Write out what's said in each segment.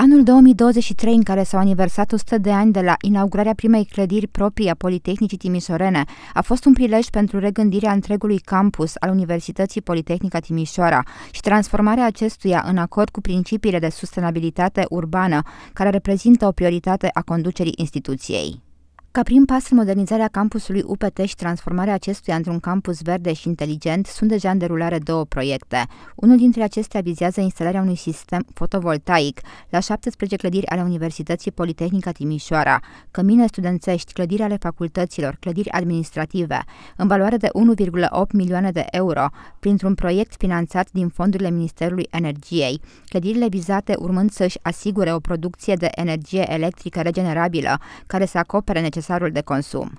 Anul 2023, în care s-au aniversat 100 de ani de la inaugurarea primei clădiri proprii a Politehnicii Timișorene, a fost un prilej pentru regândirea întregului campus al Universității Politehnica Timișoara și transformarea acestuia în acord cu principiile de sustenabilitate urbană, care reprezintă o prioritate a conducerii instituției. Ca prim pas în modernizarea campusului UPT și transformarea acestuia într-un campus verde și inteligent, sunt deja în derulare două proiecte. Unul dintre acestea vizează instalarea unui sistem fotovoltaic la 17 clădiri ale Universității Politehnica Timișoara, cămine studențești, clădiri ale facultăților, clădiri administrative, în valoare de 1,8 milioane de euro, printr-un proiect finanțat din fondurile Ministerului Energiei. Clădirile vizate urmând să-și asigure o producție de energie electrică regenerabilă, care să acopere necesar dosarul de consum.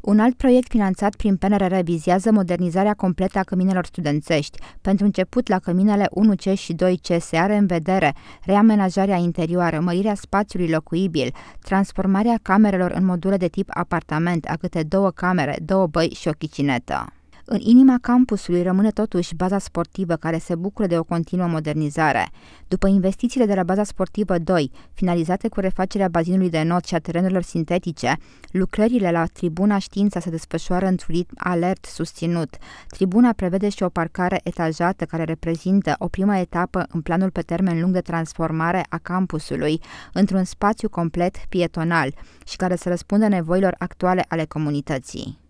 Un alt proiect finanțat prin PNRR vizează modernizarea completă a căminelor studențești. Pentru început, la căminele 1C și 2C se are în vedere reamenajarea interioară, mărirea spațiului locuibil, transformarea camerelor în module de tip apartament, a câte două camere, două băi și o chicinetă. În inima campusului rămâne totuși baza sportivă care se bucură de o continuă modernizare. După investițiile de la baza sportivă 2, finalizate cu refacerea bazinului de not și a terenurilor sintetice, lucrările la tribuna Știința se desfășoară într-un ritm alert susținut. Tribuna prevede și o parcare etajată care reprezintă o prima etapă în planul pe termen lung de transformare a campusului într-un spațiu complet pietonal și care să răspundă nevoilor actuale ale comunității.